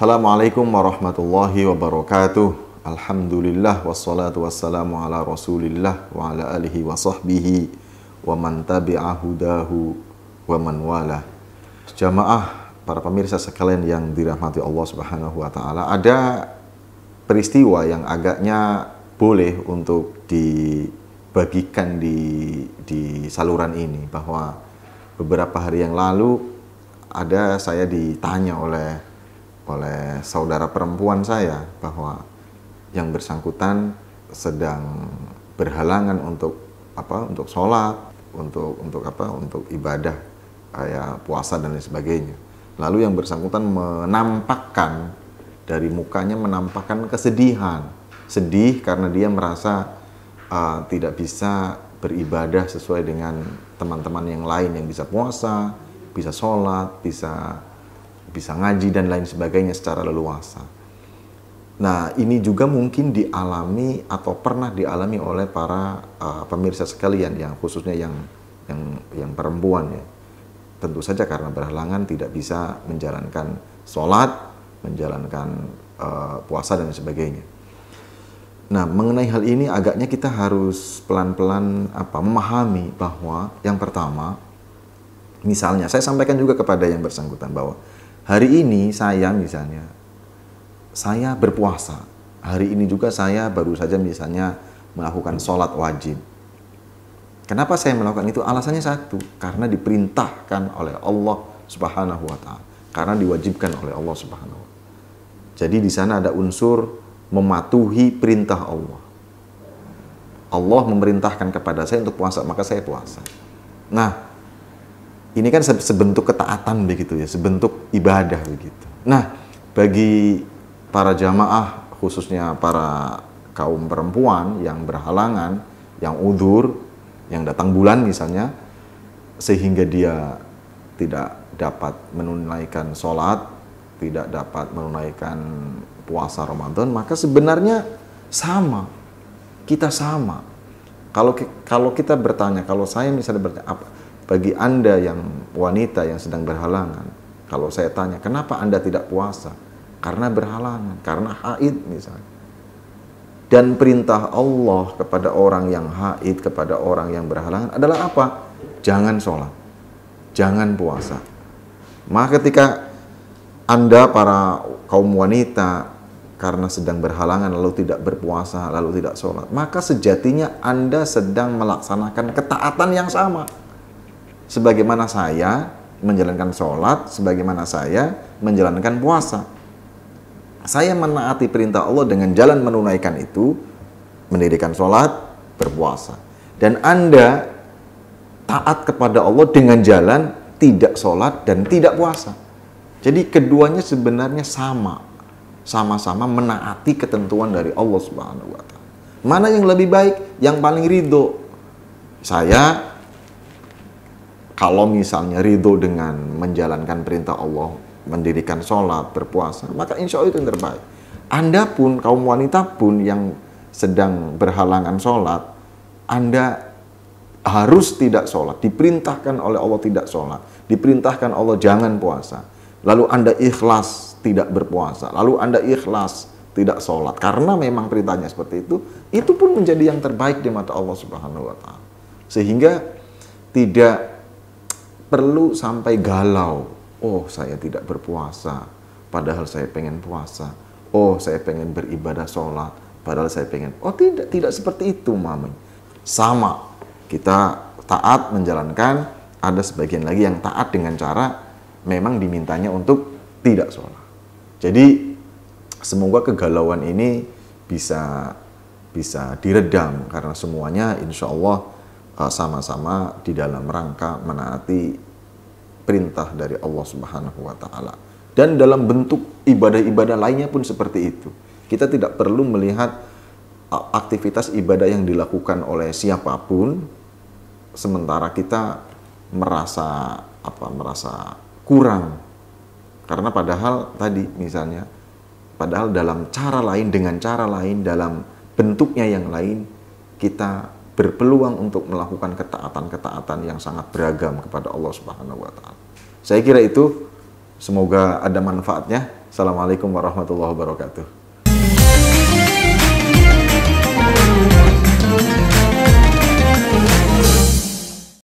Assalamualaikum warahmatullahi wabarakatuh. Alhamdulillah wassalatu wassalamu ala rasulillah wa ala alihi wa sahbihi wa man tabi'ahudahu wa man wala. Jamaah para pemirsa sekalian yang dirahmati Allah Subhanahu wa taala, ada peristiwa yang agaknya boleh untuk dibagikan di di saluran ini bahwa beberapa hari yang lalu ada saya ditanya oleh oleh saudara perempuan saya bahwa yang bersangkutan sedang berhalangan untuk apa untuk sholat untuk untuk apa untuk ibadah kayak puasa dan lain sebagainya lalu yang bersangkutan menampakkan dari mukanya menampakkan kesedihan sedih karena dia merasa uh, tidak bisa beribadah sesuai dengan teman-teman yang lain yang bisa puasa bisa sholat bisa bisa ngaji dan lain sebagainya secara leluasa. Nah, ini juga mungkin dialami atau pernah dialami oleh para uh, pemirsa sekalian yang khususnya yang yang yang perempuan ya. Tentu saja karena berhalangan tidak bisa menjalankan sholat, menjalankan uh, puasa dan sebagainya. Nah, mengenai hal ini agaknya kita harus pelan-pelan apa memahami bahwa yang pertama misalnya saya sampaikan juga kepada yang bersangkutan bahwa Hari ini saya misalnya, saya berpuasa. Hari ini juga saya baru saja misalnya melakukan sholat wajib. Kenapa saya melakukan itu? Alasannya satu, karena diperintahkan oleh Allah Subhanahu wa taala, karena diwajibkan oleh Allah Subhanahu wa taala. Jadi di sana ada unsur mematuhi perintah Allah. Allah memerintahkan kepada saya untuk puasa, maka saya puasa. Nah, ini kan sebentuk ketaatan begitu ya, sebentuk ibadah begitu. Nah, bagi para jamaah khususnya para kaum perempuan yang berhalangan, yang udur, yang datang bulan misalnya, sehingga dia tidak dapat menunaikan sholat, tidak dapat menunaikan puasa Ramadan, maka sebenarnya sama, kita sama. Kalau kalau kita bertanya, kalau saya misalnya bertanya apa, bagi Anda yang wanita yang sedang berhalangan, kalau saya tanya, kenapa Anda tidak puasa? Karena berhalangan, karena haid misalnya. Dan perintah Allah kepada orang yang haid, kepada orang yang berhalangan adalah apa? Jangan sholat, jangan puasa. Maka ketika Anda para kaum wanita karena sedang berhalangan lalu tidak berpuasa, lalu tidak sholat, maka sejatinya Anda sedang melaksanakan ketaatan yang sama sebagaimana saya menjalankan sholat, sebagaimana saya menjalankan puasa. Saya menaati perintah Allah dengan jalan menunaikan itu, mendirikan sholat, berpuasa. Dan Anda taat kepada Allah dengan jalan tidak sholat dan tidak puasa. Jadi keduanya sebenarnya sama. Sama-sama menaati ketentuan dari Allah Subhanahu wa taala. Mana yang lebih baik? Yang paling ridho. Saya kalau misalnya ridho dengan menjalankan perintah Allah, mendirikan sholat, berpuasa, maka insya Allah itu yang terbaik. Anda pun, kaum wanita pun yang sedang berhalangan sholat, Anda harus tidak sholat, diperintahkan oleh Allah tidak sholat, diperintahkan Allah jangan puasa. Lalu Anda ikhlas tidak berpuasa, lalu Anda ikhlas tidak sholat. Karena memang perintahnya seperti itu, itu pun menjadi yang terbaik di mata Allah Subhanahu wa Ta'ala. Sehingga tidak perlu sampai galau. Oh, saya tidak berpuasa, padahal saya pengen puasa. Oh, saya pengen beribadah sholat, padahal saya pengen. Oh, tidak, tidak seperti itu, mami. Sama, kita taat menjalankan, ada sebagian lagi yang taat dengan cara memang dimintanya untuk tidak sholat. Jadi, semoga kegalauan ini bisa bisa diredam karena semuanya insya Allah eh, sama-sama di dalam rangka menaati perintah dari Allah Subhanahu wa taala. Dan dalam bentuk ibadah-ibadah lainnya pun seperti itu. Kita tidak perlu melihat aktivitas ibadah yang dilakukan oleh siapapun sementara kita merasa apa merasa kurang. Karena padahal tadi misalnya padahal dalam cara lain dengan cara lain dalam bentuknya yang lain kita berpeluang untuk melakukan ketaatan-ketaatan yang sangat beragam kepada Allah Subhanahu wa taala. Saya kira itu semoga ada manfaatnya. Assalamualaikum warahmatullahi wabarakatuh.